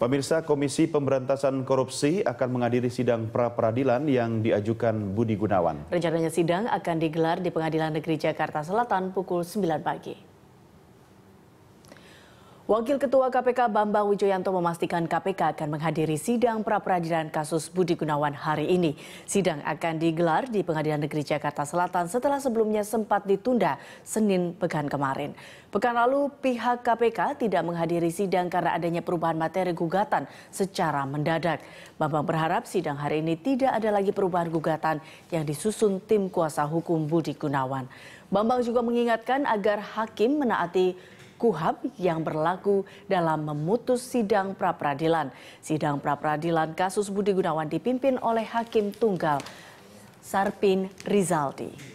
Pemirsa Komisi Pemberantasan Korupsi akan menghadiri sidang pra-peradilan yang diajukan Budi Gunawan. Rencananya sidang akan digelar di Pengadilan Negeri Jakarta Selatan pukul 9 pagi. Wakil Ketua KPK Bambang Wijoyanto memastikan KPK akan menghadiri sidang pra-peradilan kasus Budi Gunawan hari ini. Sidang akan digelar di Pengadilan Negeri Jakarta Selatan setelah sebelumnya sempat ditunda Senin pekan kemarin. Pekan lalu pihak KPK tidak menghadiri sidang karena adanya perubahan materi gugatan secara mendadak. Bambang berharap sidang hari ini tidak ada lagi perubahan gugatan yang disusun tim kuasa hukum Budi Gunawan. Bambang juga mengingatkan agar hakim menaati KUHAP yang berlaku dalam memutus sidang pra-peradilan. Sidang pra-peradilan kasus Budi Gunawan dipimpin oleh Hakim Tunggal Sarpin Rizaldi.